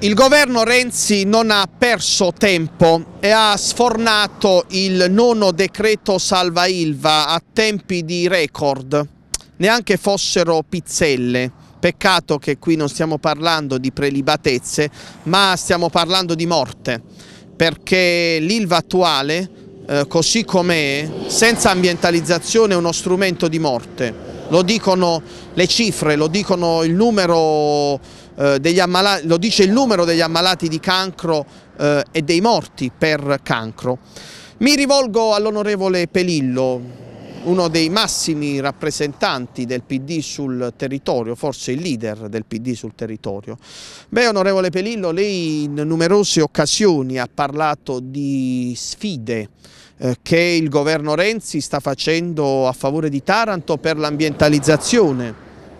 Il governo Renzi non ha perso tempo e ha sfornato il nono decreto salva Ilva a tempi di record, neanche fossero pizzelle. Peccato che qui non stiamo parlando di prelibatezze, ma stiamo parlando di morte, perché l'Ilva attuale, eh, così com'è, senza ambientalizzazione è uno strumento di morte lo dicono le cifre, lo, numero, eh, ammalati, lo dice il numero degli ammalati di cancro eh, e dei morti per cancro. Mi rivolgo all'onorevole Pelillo, uno dei massimi rappresentanti del PD sul territorio, forse il leader del PD sul territorio. Beh, onorevole Pelillo, lei in numerose occasioni ha parlato di sfide, eh, che il governo Renzi sta facendo a favore di Taranto per l'ambientalizzazione.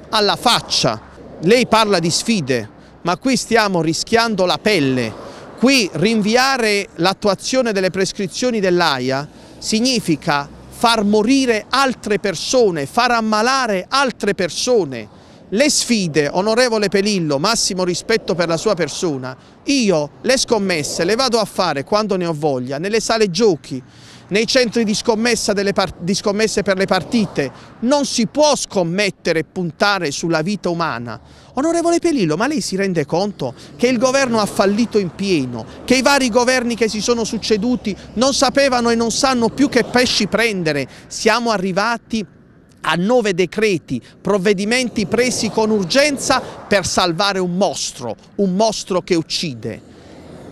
Alla faccia, lei parla di sfide, ma qui stiamo rischiando la pelle. Qui rinviare l'attuazione delle prescrizioni dell'AIA significa far morire altre persone, far ammalare altre persone le sfide, onorevole Pelillo, massimo rispetto per la sua persona, io le scommesse le vado a fare quando ne ho voglia, nelle sale giochi, nei centri di, di scommesse per le partite. Non si può scommettere e puntare sulla vita umana. Onorevole Pelillo, ma lei si rende conto che il governo ha fallito in pieno, che i vari governi che si sono succeduti non sapevano e non sanno più che pesci prendere? Siamo arrivati a nove decreti, provvedimenti presi con urgenza per salvare un mostro, un mostro che uccide.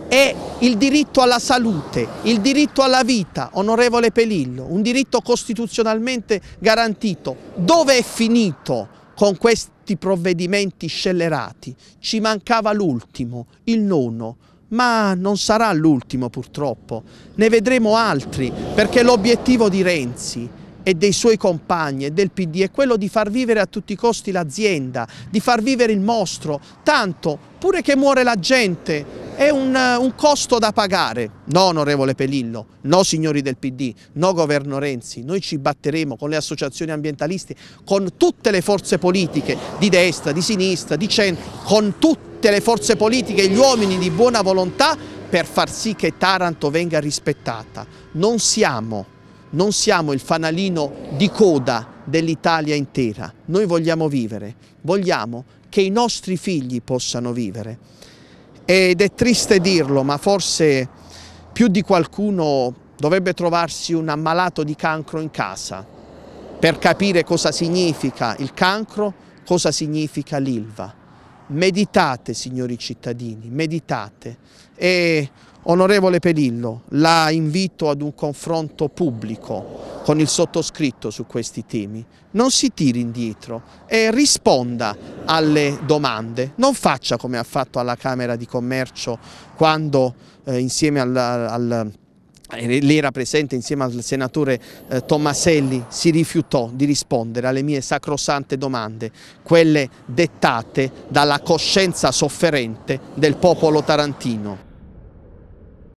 È il diritto alla salute, il diritto alla vita, onorevole Pelillo, un diritto costituzionalmente garantito. Dove è finito con questi provvedimenti scellerati? Ci mancava l'ultimo, il nono ma non sarà l'ultimo purtroppo. Ne vedremo altri, perché l'obiettivo di Renzi e dei suoi compagni e del PD è quello di far vivere a tutti i costi l'azienda, di far vivere il mostro, tanto pure che muore la gente è un, un, costo da pagare. No, onorevole Pelillo, no signori del PD, no governo Renzi, noi ci batteremo con le associazioni ambientaliste, con tutte le forze politiche di destra, di sinistra, di centro, con tutte le forze politiche e gli uomini di buona volontà per far sì che Taranto venga rispettata. Non siamo non siamo il fanalino di coda dell'Italia intera, noi vogliamo vivere, vogliamo che i nostri figli possano vivere. Ed è triste dirlo, ma forse più di qualcuno dovrebbe trovarsi un ammalato di cancro in casa per capire cosa significa il cancro, cosa significa l'ilva meditate signori cittadini, meditate e onorevole Pelillo la invito ad un confronto pubblico con il sottoscritto su questi temi, non si tiri indietro e risponda alle domande, non faccia come ha fatto alla Camera di Commercio quando eh, insieme al, al eh, lei era presente insieme al senatore eh, Tommaselli, si rifiutò di rispondere alle mie sacrosante domande, quelle dettate dalla coscienza sofferente del popolo tarantino.